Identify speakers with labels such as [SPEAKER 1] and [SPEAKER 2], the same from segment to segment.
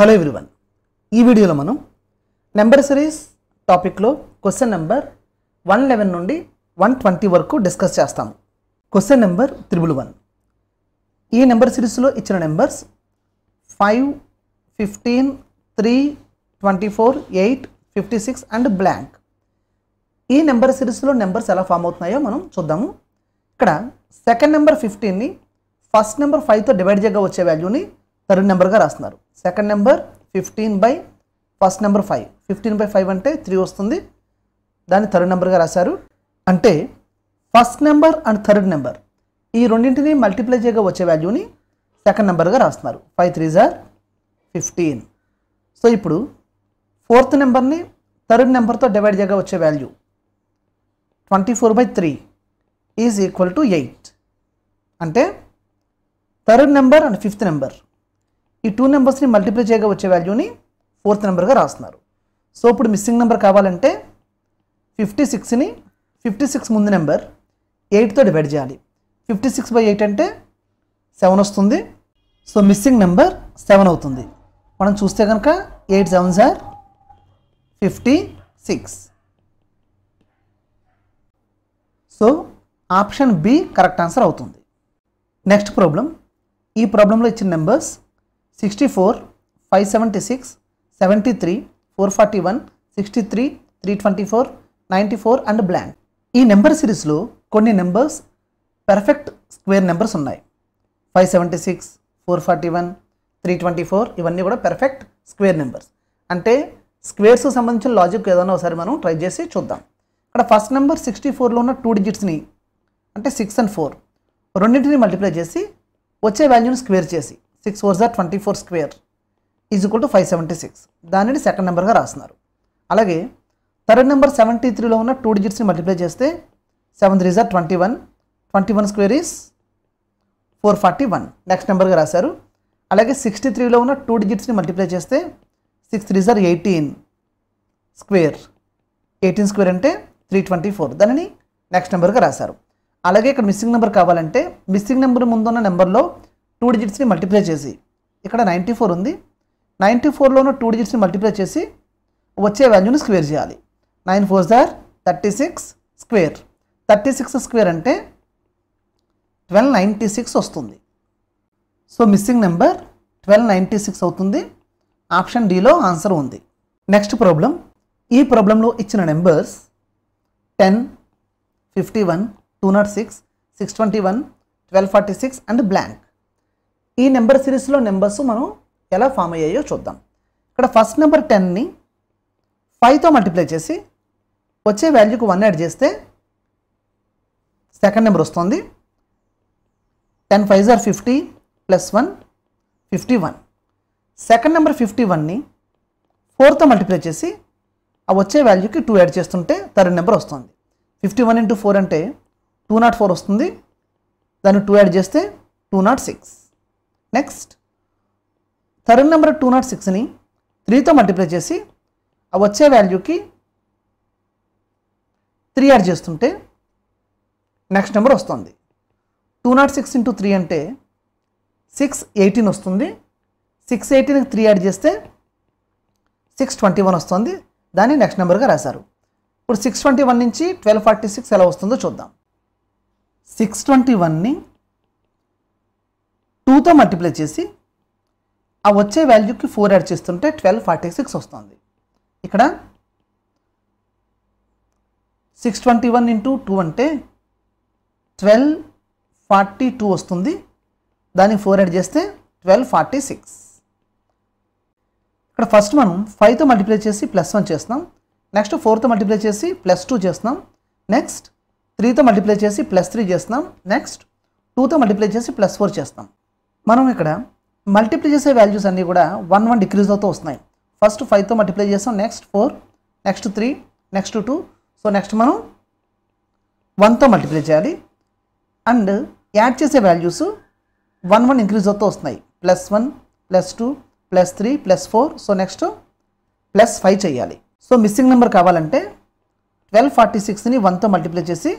[SPEAKER 1] hello everyone ఈ వీడియోలో మనం నెంబర్ సిరీస్ టాపిక్లో క్వశ్చన్ నెంబర్ వన్ లెవెన్ నుండి వన్ ట్వంటీ వరకు డిస్కస్ చేస్తాము క్వశ్చన్ నెంబర్ త్రిబుల్ వన్ ఈ నెంబర్ సిరీస్లో ఇచ్చిన numbers five fifteen three twenty four eight fifty six and blank ఈ నెంబర్ సిరీస్లో నెంబర్స్ ఎలా ఫామ్ అవుతున్నాయో మనం చూద్దాము ఇక్కడ సెకండ్ నెంబర్ ఫిఫ్టీన్ని ఫస్ట్ నెంబర్ ఫైవ్తో డివైడ్ చేయగా వచ్చే వాల్యూని థర్డ్ నెంబర్గా రాస్తున్నారు second number fifteen by first number five fifteen by five అంటే త్రీ వస్తుంది దాన్ని థర్డ్ నెంబర్గా రాశారు అంటే first number and third number ఈ రెండింటిని మల్టిప్లై చేయగా వచ్చే వాల్యూని సెకండ్ నెంబర్గా రాస్తున్నారు five three are fifteen so ఇప్పుడు ఫోర్త్ నెంబర్ని థర్డ్ నెంబర్తో డివైడ్ చేయగా వచ్చే value twenty four by three is equal to eight అంటే third number and fifth number ఈ టూ నెంబర్స్ని మల్టిప్లై చేయగా వచ్చే వాల్యూని ఫోర్త్ నెంబర్గా రాస్తున్నారు సో ఇప్పుడు మిస్సింగ్ నెంబర్ కావాలంటే ఫిఫ్టీ సిక్స్ని ఫిఫ్టీ సిక్స్ ముందు నెంబర్ ఎయిట్తో డివైడ్ చేయాలి ఫిఫ్టీ సిక్స్ బై ఎయిట్ అంటే సెవెన్ వస్తుంది సో మిస్సింగ్ నెంబర్ సెవెన్ అవుతుంది మనం చూస్తే కనుక eight seven are fifty six so option B correct answer అవుతుంది నెక్స్ట్ ప్రాబ్లం ఈ ప్రాబ్లంలో ఇచ్చిన numbers sixty four five seventy six seventy three four forty one sixty three three twenty four ninety four and blank ఈ number సిరీస్లో కొన్ని numbers perfect square numbers ఉన్నాయి five seventy six four forty one three twenty four ఇవన్నీ కూడా perfect square numbers అంటే స్క్వేర్స్కి సంబంధించిన logic ఏదైనా ఒకసారి మనం ట్రై చేసి చూద్దాం ఇక్కడ ఫస్ట్ నెంబర్ సిక్స్టీ ఫోర్లో ఉన్న టూ డిజిట్స్ని అంటే సిక్స్ అండ్ ఫోర్ రెండింటిని మల్టిప్లై చేసి వచ్చే వాల్యూని స్క్వేర్ చేసి six four are twenty four square is equal to five seventy six దానిని సెకండ్ నెంబర్గా రాస్తున్నారు అలాగే థర్డ్ నెంబర్ సెవెంటీ త్రీలో ఉన్న టూ డిజిట్స్ని మల్టిప్లై చేస్తే seven three are twenty one twenty one square is four forty one next నెంబర్గా రాశారు అలాగే సిక్స్టీ త్రీలో ఉన్న టూ డిజిట్స్ని మల్టిప్లై చేస్తే six three are eighteen square eighteen square అంటే త్రీ ట్వంటీ ఫోర్ దానిని నెక్స్ట్ నెంబర్గా రాశారు అలాగే ఇక్కడ మిస్సింగ్ నెంబర్ కావాలంటే మిస్సింగ్ నెంబర్ ముందున్న నెంబర్లో టూ డిజిట్స్ని మల్టిప్లై చేసి ఇక్కడ నైంటీ ఫోర్ ఉంది నైంటీ ఫోర్లోనూ టూ డిజిట్స్ని మల్టిప్లై చేసి వచ్చే వాల్యూని స్క్వేర్ చేయాలి nine four are thirty six square thirty six square అంటే ట్వెల్వ్ నైంటీ సిక్స్ వస్తుంది so missing number twelve ninety six అవుతుంది ఆప్షన్ డిలో ఆన్సర్ ఉంది నెక్స్ట్ ప్రాబ్లం ఈ ప్రాబ్లంలో ఇచ్చిన నెంబర్స్ ten fifty one two nought six six twenty one twelve forty six and blank ఈ నెంబర్ సిరీస్లో నెంబర్స్ మనం ఎలా ఫామ్ అయ్యాయో చూద్దాం ఇక్కడ ఫస్ట్ నెంబర్ టెన్ని ఫైవ్తో మల్టిప్లై చేసి వచ్చే వాల్యూకి వన్ యాడ్ చేస్తే సెకండ్ నెంబర్ వస్తుంది ten five are fifty plus one fifty one second number fifty వన్ని ఫోర్తో మల్టిప్లై చేసి ఆ వచ్చే వాల్యూకి టూ యాడ్ చేస్తుంటే థర్డ్ నెంబర్ వస్తుంది ఫిఫ్టీ వన్ ఇంటూ ఫోర్ అంటే టూ నాట్ ఫోర్ వస్తుంది దాన్ని టూ యాడ్ చేస్తే two nought six next third number two nought సిక్స్ని త్రీతో మల్టిప్లై చేసి ఆ వచ్చే వాల్యూకి త్రీ యాడ్ చేస్తుంటే నెక్స్ట్ నెంబర్ వస్తుంది two nought six into three అంటే సిక్స్ ఎయిటీన్ వస్తుంది సిక్స్ ఎయిటీన్కి త్రీ యాడ్ చేస్తే సిక్స్ ట్వంటీ వన్ వస్తుంది దాన్ని నెక్స్ట్ నెంబర్గా రాశారు ఇప్పుడు సిక్స్ ట్వంటీ వన్ నుంచి ట్వెల్వ్ ఫార్టీ సిక్స్ ఎలా వస్తుందో చూద్దాం సిక్స్ ట్వంటీ వన్ని టూతో మల్టిప్లై చేసి ఆ వచ్చే వాల్యూకి ఫోర్ యాడ్ చేస్తుంటే ట్వెల్వ్ ఫార్టీ సిక్స్ వస్తుంది ఇక్కడ six twenty one into two అంటే ట్వెల్వ్ ఫార్టీ టూ వస్తుంది దాన్ని ఫోర్ యాడ్ చేస్తే ట్వెల్వ్ ఫార్టీ సిక్స్ ఇక్కడ ఫస్ట్ మనం ఫైవ్తో మల్టిప్లై చేసి ప్లస్ వన్ చేస్తున్నాం నెక్స్ట్ ఫోర్తో మల్టిప్లై చేసి ప్లస్ టూ చేస్తున్నాం నెక్స్ట్ త్రీతో మల్టిప్లై చేసి ప్లస్ త్రీ చేస్తున్నాం నెక్స్ట్ టూతో మల్టిప్లై చేసి ప్లస్ ఫోర్ చేస్తాం మనం ఇక్కడ మల్టిప్లై చేసే వాల్యూస్ అన్నీ కూడా వన్ వన్ డిక్రీజ్ అవుతూ వస్తున్నాయి ఫస్ట్ ఫైవ్తో మల్టిప్లై చేస్తాం next four next three next two so next మనం వన్తో మల్టిప్లై చేయాలి అండ్ యాడ్ చేసే వాల్యూస్ వన్ వన్ ఇంక్రీజ్ అవుతూ వస్తున్నాయి plus one plus two plus three plus four so next plus five చేయాలి సో మిస్సింగ్ నెంబర్ కావాలంటే twelve forty సిక్స్ని వన్తో మల్టిప్లై చేసి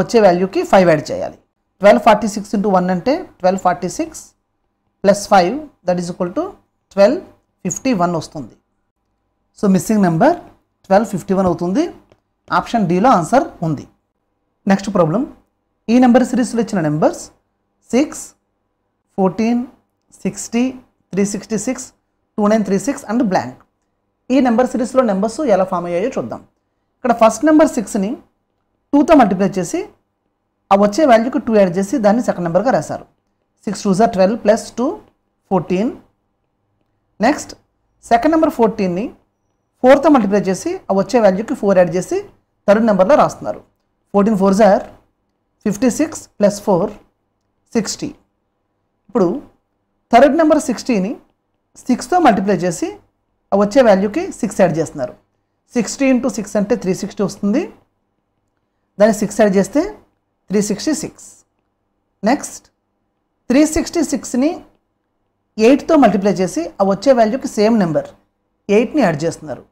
[SPEAKER 1] వచ్చే వాల్యూకి ఫైవ్ యాడ్ చేయాలి twelve forty six into one అంటే twelve forty six plus five that is equal to twelve fifty one వస్తుంది so missing number twelve fifty one అవుతుంది ఆప్షన్ డిలో ఆన్సర్ ఉంది నెక్స్ట్ ప్రాబ్లం ఈ నెంబర్ సిరీస్లో ఇచ్చిన numbers six fourteen sixty three sixty six two nine three six and blank ఈ number సిరీస్లో numbers ఎలా ఫామ్ అయ్యాయో చూద్దాం ఇక్కడ ఫస్ట్ నెంబర్ సిక్స్ని టూతో మల్టిప్లై చేసి ఆ వచ్చే వాల్యూకి టూ యాడ్ చేసి దాన్ని సెకండ్ నెంబర్గా రాశారు సిక్స్ టూ జా twelve plus two fourteen next second number ఫోర్టీన్ని ఫోర్తో మల్టిప్లై చేసి ఆ వచ్చే వాల్యూకి ఫోర్ యాడ్ చేసి థర్డ్ నెంబర్లో రాస్తున్నారు ఫోర్టీన్ ఫోర్ జార్ fifty six plus four sixty ఇప్పుడు థర్డ్ నెంబర్ సిక్స్టీని సిక్స్తో మల్టిప్లై చేసి ఆ వచ్చే వాల్యూకి సిక్స్ యాడ్ చేస్తున్నారు సిక్స్టీ ఇంటూ సిక్స్ అంటే త్రీ సిక్స్టీ వస్తుంది దాన్ని సిక్స్ యాడ్ చేస్తే three sixty six next three sixty సిక్స్ని ఎయిట్తో మల్టిప్లై చేసి ఆ వచ్చే వాల్యూకి సేమ్ నెంబర్ ఎయిట్ని యాడ్ చేస్తున్నారు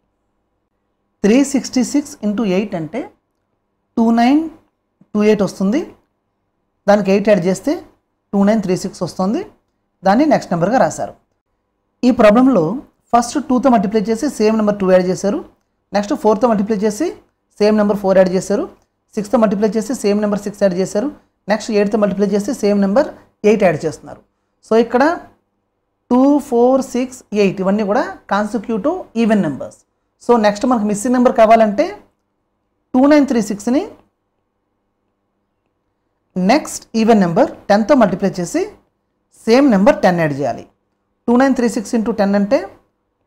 [SPEAKER 1] three sixty six into eight అంటే టూ నైన్ టూ ఎయిట్ వస్తుంది దానికి ఎయిట్ యాడ్ చేస్తే టూ నైన్ త్రీ సిక్స్ వస్తుంది దాన్ని నెక్స్ట్ నెంబర్గా రాశారు ఈ ప్రాబ్లంలో ఫస్ట్ టూతో మల్టిప్లై చేసి సేమ్ నెంబర్ టూ యాడ్ చేశారు నెక్స్ట్ ఫోర్తో మల్టిప్లై చేసి సేమ్ నెంబర్ ఫోర్ యాడ్ చేశారు సిక్స్తో మల్టిప్లై చేసి సేమ్ నెంబర్ సిక్స్ యాడ్ చేశారు నెక్స్ట్ ఎయిట్తో మల్టిప్లై చేసి సేమ్ నెంబర్ ఎయిట్ యాడ్ చేస్తున్నారు సో ఇక్కడ టూ ఫోర్ సిక్స్ ఎయిట్ ఇవన్నీ కూడా consecutive even numbers so next మనకు మిస్సింగ్ నెంబర్ కావాలంటే టూ నైన్ త్రీ సిక్స్ని నెక్స్ట్ ఈవెన్ నెంబర్ టెన్తో మల్టిప్లై చేసి సేమ్ నెంబర్ టెన్ యాడ్ చేయాలి two nine three six into ten అంటే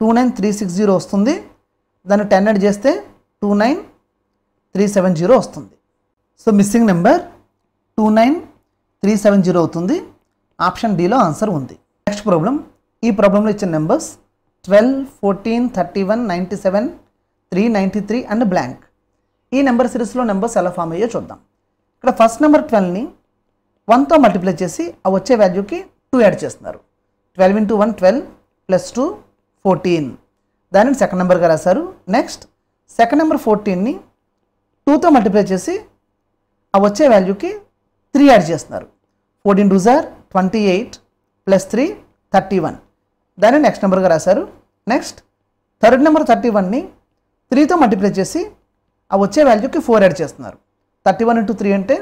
[SPEAKER 1] two nine three six zero వస్తుంది దాన్ని టెన్ యాడ్ చేస్తే two nine three seven zero వస్తుంది so missing number two nine three seven zero అవుతుంది option డిలో answer ఉంది next problem ఈ ప్రాబ్లంలో ఇచ్చిన numbers twelve fourteen thirty one ninety seven three ninety three and blank ఈ number సిరీస్లో నెంబర్స్ ఎలా ఫామ్ అయ్యో చూద్దాం ఇక్కడ ఫస్ట్ నెంబర్ ట్వెల్వ్ని వన్తో మల్టిప్లై చేసి ఆ వచ్చే వాల్యూకి టూ యాడ్ చేస్తున్నారు twelve into one twelve plus two fourteen దానిని సెకండ్ నెంబర్గా రాశారు నెక్స్ట్ సెకండ్ నెంబర్ ఫోర్టీన్ని టూతో మల్టిప్లై చేసి ఆ వచ్చే వాల్యూకి త్రీ యాడ్ చేస్తున్నారు ఫోర్టీన్ సార్ twenty eight plus three thirty one దాన్ని నెక్స్ట్ నెంబర్గా రాశారు నెక్స్ట్ థర్డ్ నెంబర్ థర్టీ వన్ని త్రీతో మల్టిప్లై చేసి ఆ వచ్చే వాల్యూకి ఫోర్ యాడ్ చేస్తున్నారు థర్టీ వన్ ఇంటూ త్రీ అంటే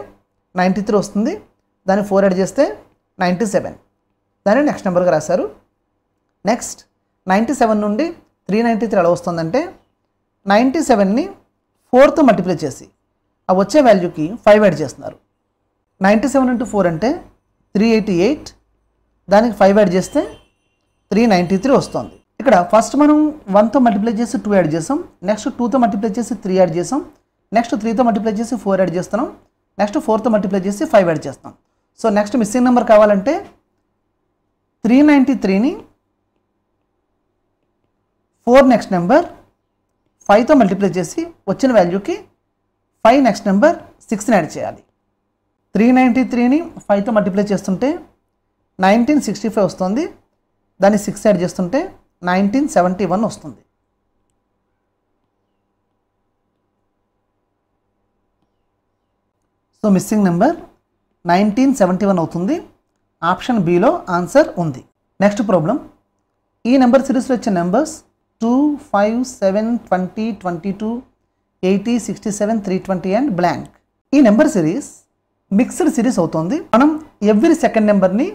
[SPEAKER 1] నైంటీ త్రీ వస్తుంది దాన్ని ఫోర్ యాడ్ చేస్తే నైంటీ సెవెన్ దాన్ని నెక్స్ట్ నెంబర్గా రాశారు నెక్స్ట్ నైంటీ సెవెన్ నుండి త్రీ నైంటీ త్రీ ఎలా వస్తుందంటే నైంటీ సెవెన్ని ఫోర్తో మల్టిప్లై చేసి ఆ వచ్చే వాల్యూకి ఫైవ్ యాడ్ చేస్తున్నారు నైంటీ సెవెన్ ఇంటూ ఫోర్ అంటే త్రీ ఎయిటీ ఎయిట్ దానికి ఫైవ్ యాడ్ చేస్తే త్రీ నైంటీ త్రీ వస్తుంది ఇక్కడ ఫస్ట్ మనం వన్తో మల్టిప్లై చేసి టూ యాడ్ చేసాం నెక్స్ట్ టూతో మల్టిప్లై చేసి త్రీ యాడ్ చేసాం నెక్స్ట్ త్రీతో మల్టిప్లై చేసి ఫోర్ యాడ్ చేస్తున్నాం నెక్స్ట్ ఫోర్తో మల్టిప్లై చేసి ఫైవ్ యాడ్ చేస్తాం సో నెక్స్ట్ మిస్సింగ్ నెంబర్ కావాలంటే త్రీ నైంటీ త్రీని ఫోర్ నెక్స్ట్ నెంబర్ ఫైవ్తో మల్టిప్లై చేసి వచ్చిన వాల్యూకి ఫైవ్ నెక్స్ట్ నెంబర్ సిక్స్ని యాడ్ చేయాలి త్రీ నైంటీ త్రీని ఫైవ్తో మల్టిప్లై చేస్తుంటే నైన్టీన్ సిక్స్టీ ఫైవ్ వస్తుంది దాన్ని సిక్స్ యాడ్ చేస్తుంటే నైన్టీన్ సెవెంటీ వన్ వస్తుంది so missing number nineteen seventy one అవుతుంది ఆప్షన్ బిలో ఆన్సర్ ఉంది నెక్స్ట్ ప్రాబ్లం ఈ నెంబర్ సిరీస్లో వచ్చే numbers two five seven twenty twenty two eighty sixty seven three twenty and blank ఈ నెంబర్ సిరీస్ మిక్స్డ్ సిరీస్ అవుతుంది మనం ఎవ్రీ సెకండ్ నెంబర్ని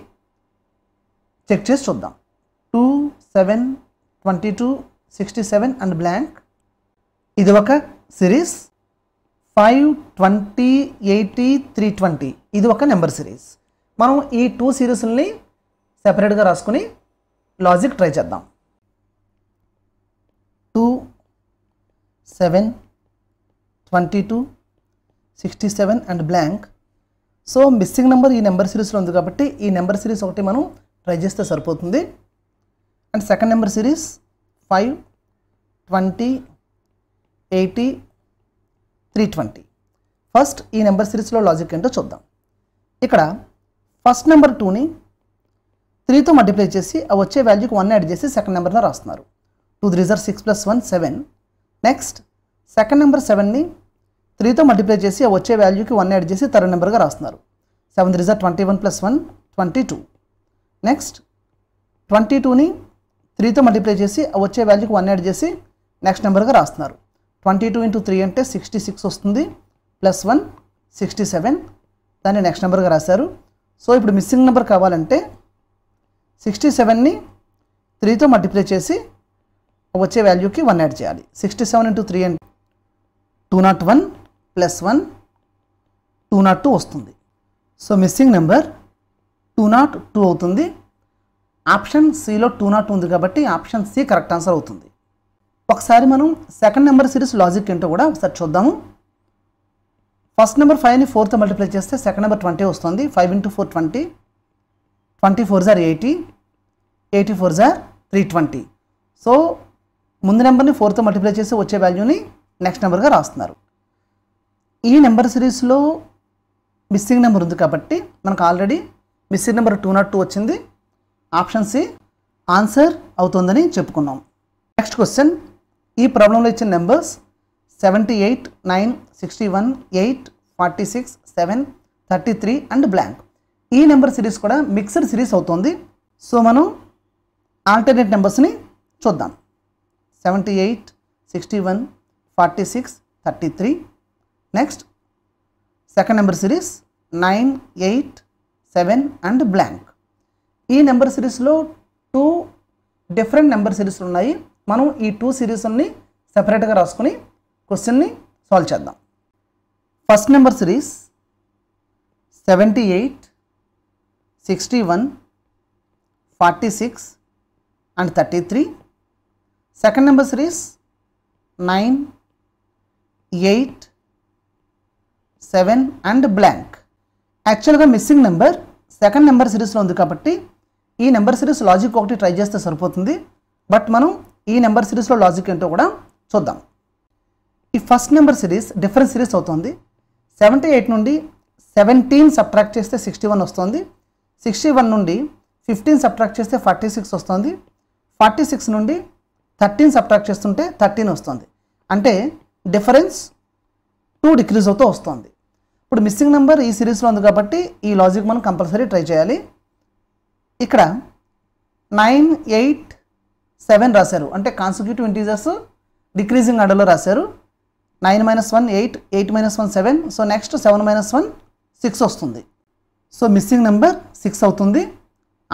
[SPEAKER 1] చెక్ చేసి చూద్దాం two seven twenty two sixty seven and blank ఇది ఒక series five twenty eighty three twenty ఇది ఒక నెంబర్ సిరీస్ మనం ఈ టూ సిరీస్ని సెపరేట్గా రాసుకుని లాజిక్ ట్రై చేద్దాం two seven twenty two sixty seven and blank so missing number ఈ నెంబర్ సిరీస్లో ఉంది కాబట్టి ఈ నెంబర్ సిరీస్ ఒకటి మనం ట్రై చేస్తే సరిపోతుంది and second number series five twenty eighty three twenty first ఈ నెంబర్ సిరీస్లో లాజిక్ ఏంటో చూద్దాం ఇక్కడ ఫస్ట్ నెంబర్ టూని త్రీతో మల్టిప్లై చేసి అవి వచ్చే వాల్యూకి వన్ యాడ్ చేసి సెకండ్ నెంబర్లో రాస్తున్నారు టూ త్రీ జర్ six plus one seven next second number సెవెన్ని త్రీతో మల్టిప్లై చేసి వచ్చే వాల్యూకి వన్ యాడ్ చేసి థర్డ్ నెంబర్గా రాస్తున్నారు seven three twenty one plus one twenty two next twenty two త్రీతో మల్టిప్లై చేసి వచ్చే వాల్యూకి వన్ యాడ్ చేసి నెక్స్ట్ నెంబర్గా రాస్తున్నారు ట్వంటీ టూ ఇంటూ త్రీ అంటే సిక్స్టీ సిక్స్ వస్తుంది ప్లస్ వన్ సిక్స్టీ సెవెన్ దాన్ని నెక్స్ట్ నెంబర్గా రాశారు సో ఇప్పుడు మిస్సింగ్ నెంబర్ కావాలంటే సిక్స్టీ సెవెన్ని త్రీతో మల్టిప్లై చేసి వచ్చే వాల్యూకి వన్ యాడ్ చేయాలి సిక్స్టీ సెవెన్ ఇంటూ త్రీ అంటే two naught one plus one two naught two వస్తుంది so missing number two naught two అవుతుంది ఆప్షన్ సిలో టూ నాట్ ఉంది కాబట్టి ఆప్షన్ సి కరెక్ట్ ఆన్సర్ అవుతుంది ఒకసారి మనం సెకండ్ నెంబర్ సిరీస్ లాజిక్ ఏంటో కూడా ఒకసారి చూద్దాము ఫస్ట్ నెంబర్ ఫైవ్ని ఫోర్తో మల్టిప్లై చేస్తే సెకండ్ నెంబర్ ట్వంటీ వస్తుంది five into four twenty twenty four జార్ ఎయిటీ ఎయిటీ ఫోర్ జార్ త్రీ ట్వంటీ సో ముందు నెంబర్ని ఫోర్తో మల్టిప్లై చేసి వచ్చే వాల్యూని నెక్స్ట్ నెంబర్గా రాస్తున్నారు ఈ నెంబర్ సిరీస్లో మిస్సింగ్ నెంబర్ ఉంది కాబట్టి మనకు already missing number two naught two వచ్చింది ఆప్షన్ సి ఆన్సర్ అవుతుందని చెప్పుకున్నాం నెక్స్ట్ క్వశ్చన్ ఈ ప్రాబ్లంలో ఇచ్చిన numbers seventy eight nine sixty one eight forty six seven thirty three and blank ఈ నెంబర్ సిరీస్ కూడా మిక్స్డ్ సిరీస్ అవుతుంది సో మనం ఆల్టర్నేట్ నెంబర్స్ని చూద్దాం seventy eight sixty one forty six thirty three next second number series nine eight seven and blank ఈ number సిరీస్లో two different number సిరీస్లు ఉన్నాయి మనం ఈ టూ సిరీస్ని సెపరేట్గా రాసుకుని క్వశ్చన్ని సాల్వ్ చేద్దాం first number series seventy eight sixty one forty six and thirty three second number series nine eight seven and blank యాక్చువల్గా మిస్సింగ్ నెంబర్ సెకండ్ నెంబర్ సిరీస్లో ఉంది కాబట్టి ఈ నెంబర్ సిరీస్ లాజిక్ ఒకటి ట్రై చేస్తే సరిపోతుంది బట్ మనం ఈ నెంబర్ సిరీస్లో లాజిక్ ఏంటో కూడా చూద్దాం ఈ first number series different series అవుతుంది సెవెంటీ ఎయిట్ నుండి సెవెంటీన్ సబ్ట్రాక్ట్ చేస్తే సిక్స్టీ వన్ వస్తుంది సిక్స్టీ వన్ నుండి ఫిఫ్టీన్ సబ్ట్రాక్ట్ చేస్తే ఫార్టీ సిక్స్ వస్తుంది ఫార్టీ సిక్స్ నుండి థర్టీన్ సబ్ట్రాక్ట్ చేస్తుంటే థర్టీన్ వస్తుంది అంటే డిఫరెన్స్ టూ డిక్రీజ్ అవుతూ వస్తుంది ఇప్పుడు మిస్సింగ్ నెంబర్ ఈ సిరీస్లో ఉంది కాబట్టి ఈ లాజిక్ మనం కంపల్సరీ ట్రై చేయాలి ఇక్కడ నైన్ ఎయిట్ సెవెన్ రాశారు అంటే కాన్సిక్యూటివ్ ఇంటీజర్స్ డిక్రీజింగ్ ఆర్డర్లో రాశారు nine minus one eight eight minus one seven so next seven minus one six వస్తుంది సో మిస్సింగ్ నెంబర్ సిక్స్ అవుతుంది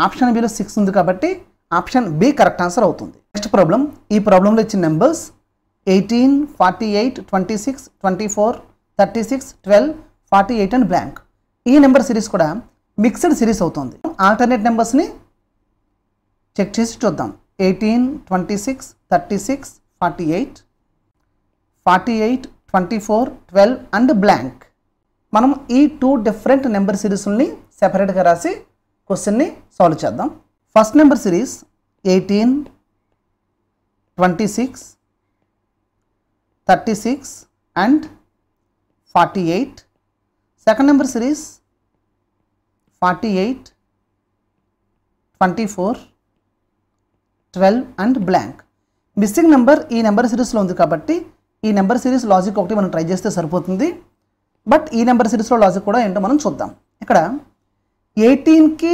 [SPEAKER 1] ఆప్షన్ బిలో సిక్స్ ఉంది కాబట్టి ఆప్షన్ బి కరెక్ట్ ఆన్సర్ అవుతుంది నెక్స్ట్ ప్రాబ్లం ఈ ప్రాబ్లంలో ఇచ్చిన numbers eighteen forty eight twenty six twenty four thirty six 36, forty eight and blank ఈ నెంబర్ సిరీస్ కూడా మిక్స్డ్ సిరీస్ అవుతుంది ఆల్టర్నేట్ నెంబర్స్ని చెక్ చేసి చూద్దాం eighteen twenty six thirty six forty eight forty eight twenty four twelve and blank మనం ఈ two different number సిరీస్ని సెపరేట్గా రాసి క్వశ్చన్ని సాల్వ్ చేద్దాం first number series eighteen twenty six 36 and 48 second number series 48 24 12 and blank missing number ఈ number సిరీస్లో ఉంది కాబట్టి ఈ నెంబర్ సిరీస్ లాజిక్ ఒకటి మనం ట్రై చేస్తే సరిపోతుంది బట్ ఈ నెంబర్ సిరీస్లో లాజిక్ కూడా ఏంటో మనం చూద్దాం ఇక్కడ ఎయిటీన్కి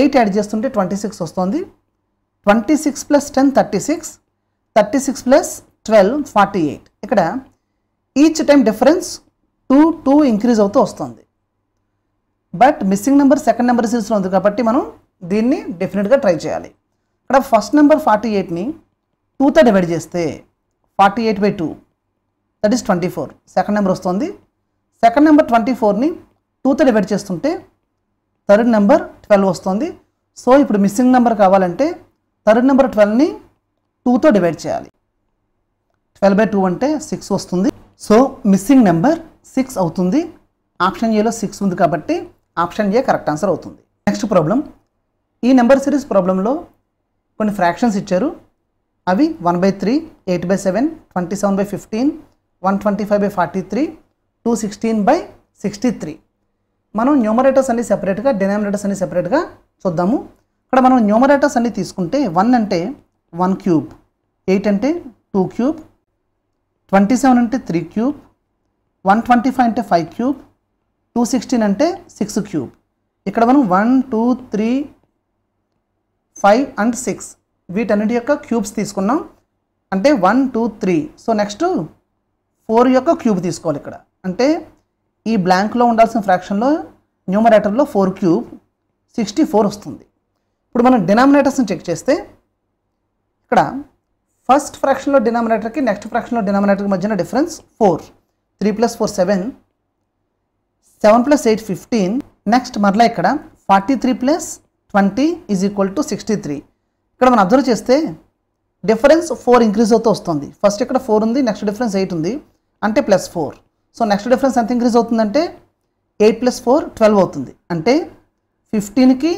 [SPEAKER 1] ఎయిట్ యాడ్ చేస్తుంటే ట్వంటీ సిక్స్ వస్తుంది twenty six plus ten thirty six thirty six plus twelve forty eight ఇక్కడ each time difference two two increase అవుతూ వస్తుంది but missing number second number సిరీస్లో ఉంది కాబట్టి మనం దీన్ని డెఫినెట్గా ట్రై చేయాలి ఇక్కడ ఫస్ట్ నెంబర్ ఫార్టీ ఎయిట్ని టూతో డివైడ్ చేస్తే forty eight by two that is twenty four second number వస్తుంది సెకండ్ నెంబర్ ట్వంటీ ఫోర్ని టూతో డివైడ్ చేస్తుంటే థర్డ్ నెంబర్ ట్వెల్వ్ వస్తుంది సో ఇప్పుడు మిస్సింగ్ నెంబర్ కావాలంటే థర్డ్ నెంబర్ ట్వెల్వ్ని టూతో డివైడ్ చేయాలి ట్వెల్వ్ బై టూ అంటే సిక్స్ వస్తుంది సో మిస్సింగ్ నెంబర్ సిక్స్ అవుతుంది ఆప్షన్ ఏలో సిక్స్ ఉంది కాబట్టి ఆప్షన్ ఏ కరెక్ట్ ఆన్సర్ అవుతుంది నెక్స్ట్ ప్రాబ్లం ఈ నెంబర్ సిరీస్ ప్రాబ్లంలో కొన్ని ఫ్రాక్షన్స్ ఇచ్చారు అవి one by three eight by seven twenty seven by fifteen one twenty five by forty three two sixteen by sixty three మనం numerators అన్ని సెపరేట్గా denominators అన్ని సెపరేట్గా చూద్దాము ఇక్కడ మనం న్యూమరేటర్స్ అన్ని తీసుకుంటే వన్ అంటే వన్ క్యూబ్ ఎయిట్ అంటే టూ క్యూబ్ ట్వంటీ సెవెన్ అంటే three cube one twenty five అంటే ఫైవ్ క్యూబ్ టూ సిక్స్టీన్ అంటే సిక్స్ క్యూబ్ ఇక్కడ మనం one two three five and six వీటన్నిటి యొక్క క్యూబ్స్ తీసుకున్నాం అంటే one two three so next four యొక్క క్యూబ్ తీసుకోవాలి ఇక్కడ అంటే ఈ బ్లాంక్లో ఉండాల్సిన ఫ్రాక్షన్లో న్యూమరేటర్లో ఫోర్ క్యూబ్ సిక్స్టీ ఫోర్ వస్తుంది ఇప్పుడు మనం డినామినేటర్స్ని చెక్ చేస్తే ఇక్కడ ఫస్ట్ ఫ్రాక్షన్లో డినామినేటర్కి నెక్స్ట్ ఫ్రాక్షన్లో డినామినేటర్కి మధ్యన difference four three plus four seven seven plus eight fifteen next మరలా ఇక్కడ forty three plus twenty is equal to sixty three ఇక్కడ మనం అబ్జర్వ్ చేస్తే డిఫరెన్స్ ఫోర్ ఇంక్రీజ్ అవుతూ వస్తుంది ఫస్ట్ ఇక్కడ ఫోర్ ఉంది నెక్స్ట్ డిఫరెన్స్ ఎయిట్ ఉంది అంటే plus four so next difference ఎంత ఇంక్రీజ్ అవుతుందంటే ఎయిట్ ప్లస్ ఫోర్ ట్వెల్వ్ అవుతుంది అంటే ఫిఫ్టీన్కి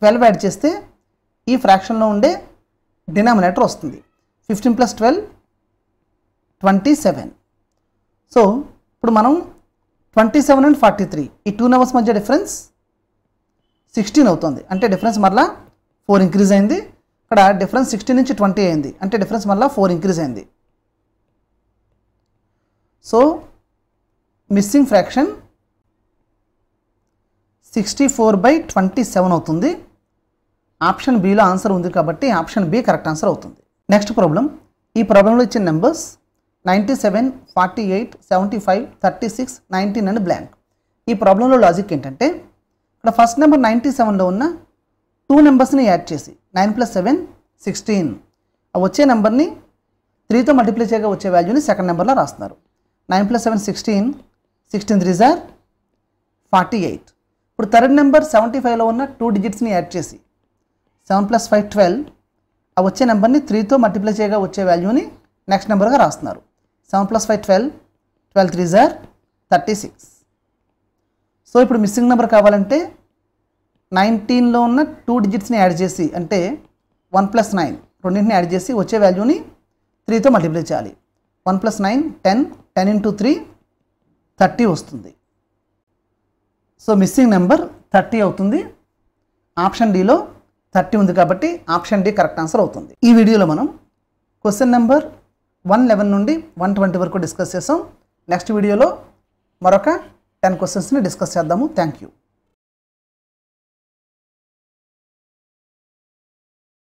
[SPEAKER 1] ట్వెల్వ్ యాడ్ చేస్తే ఈ ఫ్రాక్షన్లో ఉండే డినామినేటర్ వస్తుంది fifteen plus twelve twenty seven so ఇప్పుడు మనం twenty seven and forty three ఈ టూ నెంబర్స్ మధ్య డిఫరెన్స్ సిక్స్టీన్ అవుతుంది అంటే డిఫరెన్స్ మళ్ళీ ఫోర్ ఇంక్రీజ్ అయింది ఇక్కడ డిఫరెన్స్ సిక్స్టీన్ నుంచి ట్వంటీ అయింది అంటే డిఫరెన్స్ మళ్ళీ ఫోర్ ఇంక్రీజ్ అయింది so missing fraction sixty four by twenty seven అవుతుంది ఆప్షన్ బిలో ఆన్సర్ ఉంది కాబట్టి ఆప్షన్ బి కరెక్ట్ ఆన్సర్ అవుతుంది నెక్స్ట్ ప్రాబ్లం ఈ ప్రాబ్లంలో ఇచ్చిన numbers ninety seven forty eight seventy five thirty six nineteen and blank ఈ ప్రాబ్లంలో లాజిక్ ఏంటంటే ఇక్కడ ఫస్ట్ నెంబర్ నైంటీ సెవెన్లో ఉన్న టూ నెంబర్స్ని యాడ్ చేసి నైన్ ప్లస్ సెవెన్ సిక్స్టీన్ వచ్చే నెంబర్ని త్రీతో మల్టిప్లై చేయగా వచ్చే వాల్యూని సెకండ్ నెంబర్లో రాస్తున్నారు nine plus seven sixteen sixteen three జార్ ఫార్టీ ఎయిట్ ఇప్పుడు థర్డ్ నెంబర్ సెవెంటీ ఫైవ్లో ఉన్న టూ డిజిట్స్ని యాడ్ చేసి సెవెన్ ప్లస్ ఫైవ్ ట్వెల్వ్ ఆ వచ్చే నెంబర్ని త్రీతో మల్టిప్లై చేయగా వచ్చే వాల్యూని నెక్స్ట్ నెంబర్గా రాస్తున్నారు seven plus five twelve twelve three జార్ థర్టీ సిక్స్ సో ఇప్పుడు మిస్సింగ్ నెంబర్ కావాలంటే నైన్టీన్లో ఉన్న టూ డిజిట్స్ని యాడ్ చేసి అంటే వన్ ప్లస్ నైన్ రెండింటిని యాడ్ చేసి వచ్చే వాల్యూని త్రీతో మల్టిప్లై చేయాలి one plus nine ten ten into three thirty వస్తుంది సో మిస్సింగ్ నెంబర్ థర్టీ అవుతుంది ఆప్షన్ డిలో థర్టీ ఉంది కాబట్టి ఆప్షన్ డి కరెక్ట్ ఆన్సర్ అవుతుంది ఈ వీడియోలో మనం క్వశ్చన్ నెంబర్ వన్ లెవెన్ నుండి వన్ ట్వంటీ వరకు డిస్కస్ చేసాం నెక్స్ట్ వీడియోలో మరొక టెన్ క్వశ్చన్స్ని డిస్కస్ చేద్దాము థ్యాంక్ యూ